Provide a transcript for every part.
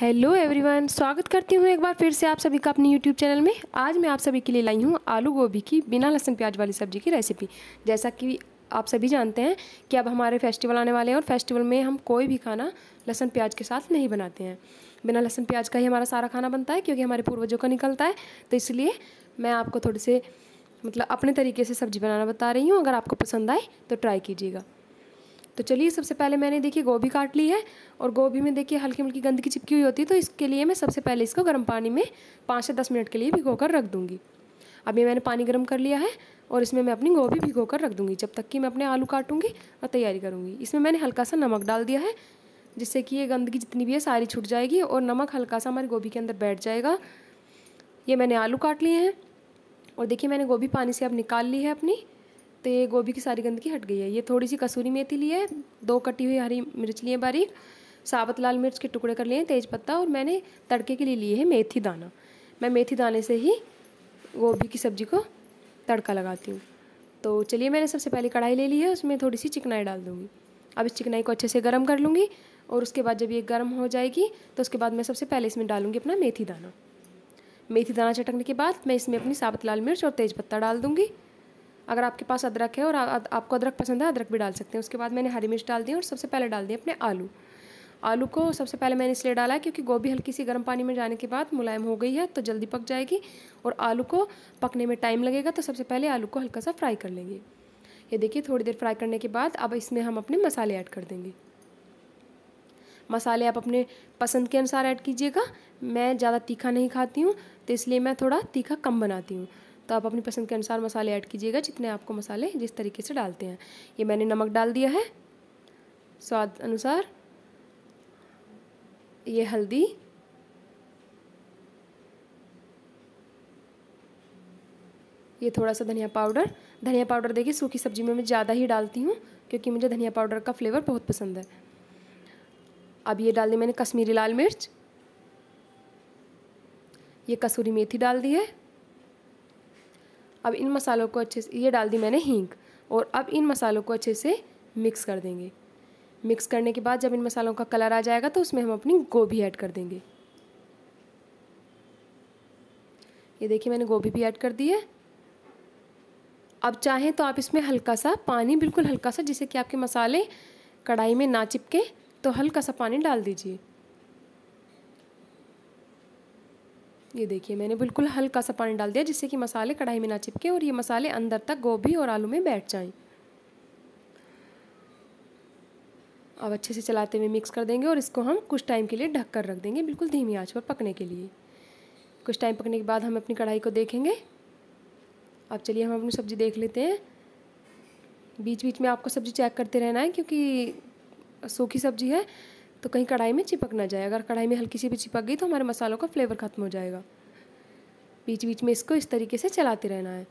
hello everyone स्वागत करती हूँ एक बार फिर से आप सभी का अपने यूट्यूब चैनल में आज मैं आप सभी के लिए लाई हूँ आलू गोभी की बिना लहसुन प्याज वाली सब्जी की रेसिपी जैसा कि आप सभी जानते हैं कि अब हमारे फेस्टिवल आने वाले हैं और फेस्टिवल में हम कोई भी खाना लहसुन प्याज के साथ नहीं बनाते हैं बिना लहसुन प्याज का ही हमारा सारा खाना बनता है क्योंकि हमारे पूर्वजों का निकलता है तो इसलिए मैं आपको थोड़े से मतलब अपने तरीके से सब्ज़ी बनाना बता रही हूँ अगर आपको पसंद आए तो ट्राई कीजिएगा तो चलिए सबसे पहले मैंने देखिए गोभी काट ली है और गोभी में देखिए हल्की हल्की गंदगी चिपकी हुई होती है तो इसके लिए मैं सबसे पहले इसको गर्म पानी में पाँच से दस मिनट के लिए भिगो कर रख दूँगी अब ये मैंने पानी गर्म कर लिया है और इसमें मैं अपनी गोभी भिगो कर रख दूँगी जब तक कि मैं अपने आलू काटूँगी और तैयारी करूँगी इसमें मैंने हल्का सा नमक डाल दिया है जिससे कि ये गंदगी जितनी भी है सारी छूट जाएगी और नमक हल्का सा हमारी गोभी के अंदर बैठ जाएगा ये मैंने आलू काट लिए हैं और देखिए मैंने गोभी पानी से अब निकाल ली है अपनी तो ये गोभी की सारी गंदगी हट गई है ये थोड़ी सी कसूरी मेथी ली है दो कटी हुई हरी मिर्च लिए बारीक साबत लाल मिर्च के टुकड़े कर लिए हैं तेज पत्ता और मैंने तड़के के लिए लिए है मेथी दाना मैं मेथी दाने से ही गोभी की सब्ज़ी को तड़का लगाती हूँ तो चलिए मैंने सबसे पहले कढ़ाई ले ली है उसमें थोड़ी सी चिकनाई डाल दूँगी अब इस चिकनाई को अच्छे से गर्म कर लूँगी और उसके बाद जब ये गर्म हो जाएगी तो उसके बाद मैं सबसे पहले इसमें डालूँगी अपना मेथी दाना मेथी दाना चटकने के बाद मैं इसमें अपनी साबुत लाल मिर्च और तेज़पत्ता डाल दूँगी अगर आपके पास अदरक है और आपको अदरक पसंद है अदरक भी डाल सकते हैं उसके बाद मैंने हरी मिर्च डाल दी और सबसे पहले डाल दिए अपने आलू आलू को सबसे पहले मैंने इसलिए डाला क्योंकि गोभी हल्की सी गर्म पानी में जाने के बाद मुलायम हो गई है तो जल्दी पक जाएगी और आलू को पकने में टाइम लगेगा तो सबसे पहले आलू को हल्का सा फ्राई कर लेंगे ये देखिए थोड़ी देर फ्राई करने के बाद अब इसमें हम अपने मसाले ऐड कर देंगे मसाले आप अपने पसंद के अनुसार ऐड कीजिएगा मैं ज़्यादा तीखा नहीं खाती हूँ तो इसलिए मैं थोड़ा तीखा कम बनाती हूँ तो आप अपनी पसंद के अनुसार मसाले ऐड कीजिएगा जितने आपको मसाले जिस तरीके से डालते हैं ये मैंने नमक डाल दिया है स्वाद अनुसार ये हल्दी ये थोड़ा सा धनिया पाउडर धनिया पाउडर देखिए सूखी सब्जी में मैं ज़्यादा ही डालती हूँ क्योंकि मुझे धनिया पाउडर का फ्लेवर बहुत पसंद है अब ये डाल दी मैंने कश्मीरी लाल मिर्च ये कसूरी मेथी डाल दी है अब इन मसालों को अच्छे से ये डाल दी मैंने हींग और अब इन मसालों को अच्छे से मिक्स कर देंगे मिक्स करने के बाद जब इन मसालों का कलर आ जाएगा तो उसमें हम अपनी गोभी ऐड कर देंगे ये देखिए मैंने गोभी भी ऐड कर दी है अब चाहें तो आप इसमें हल्का सा पानी बिल्कुल हल्का सा जिससे कि आपके मसाले कढ़ाई में ना चिपके तो हल्का सा पानी डाल दीजिए ये देखिए मैंने बिल्कुल हल्का सा पानी डाल दिया जिससे कि मसाले कढ़ाई में ना चिपके और ये मसाले अंदर तक गोभी और आलू में बैठ जाएं अब अच्छे से चलाते हुए मिक्स कर देंगे और इसको हम कुछ टाइम के लिए ढक कर रख देंगे बिल्कुल धीमी आंच पर पकने के लिए कुछ टाइम पकने के बाद हम अपनी कढ़ाई को देखेंगे अब चलिए हम अपनी सब्ज़ी देख लेते हैं बीच बीच में आपको सब्ज़ी चेक करते रहना है क्योंकि सूखी सब्ज़ी है तो कहीं कढ़ाई में चिपक ना जाए अगर कढ़ाई में हल्की सी भी चिपक गई तो हमारे मसालों का फ्लेवर ख़त्म हो जाएगा बीच बीच में इसको इस तरीके से चलाते रहना है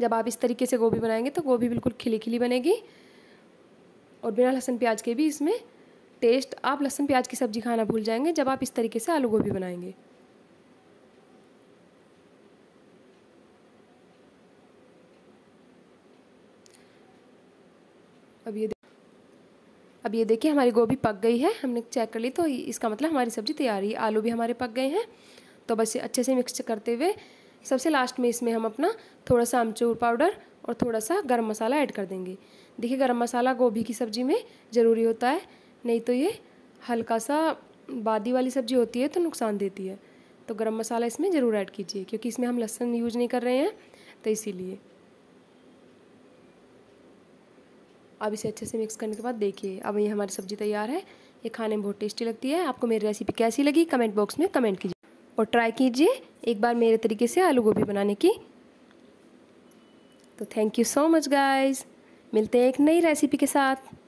जब आप इस तरीके से गोभी बनाएंगे तो गोभी बिल्कुल खिली खिली बनेगी और बिना लहसुन प्याज के भी इसमें टेस्ट आप लहसुन प्याज की सब्ज़ी खाना भूल जाएंगे जब आप इस तरीके से आलू गोभी बनाएंगे अब ये अब ये देखिए हमारी गोभी पक गई है हमने चेक कर ली तो इसका मतलब हमारी सब्ज़ी तैयार है आलू भी हमारे पक गए हैं तो बस अच्छे से मिक्स करते हुए सबसे लास्ट में इसमें हम अपना थोड़ा सा अमचूर पाउडर और थोड़ा सा गर्म मसाला ऐड कर देंगे देखिए गर्म मसाला गोभी की सब्ज़ी में ज़रूरी होता है नहीं तो ये हल्का सा बादी वाली सब्ज़ी होती है तो नुकसान देती है तो गर्म मसाला इसमें ज़रूर ऐड कीजिए क्योंकि इसमें हम लहसुन यूज नहीं कर रहे हैं तो इसीलिए अब इसे अच्छे से मिक्स करने के बाद देखिए अब ये हमारी सब्ज़ी तैयार है ये खाने में बहुत टेस्टी लगती है आपको मेरी रेसिपी कैसी लगी कमेंट बॉक्स में कमेंट कीजिए और ट्राई कीजिए एक बार मेरे तरीके से आलू गोभी बनाने की तो thank you so much guys मिलते हैं एक नई रेसिपी के साथ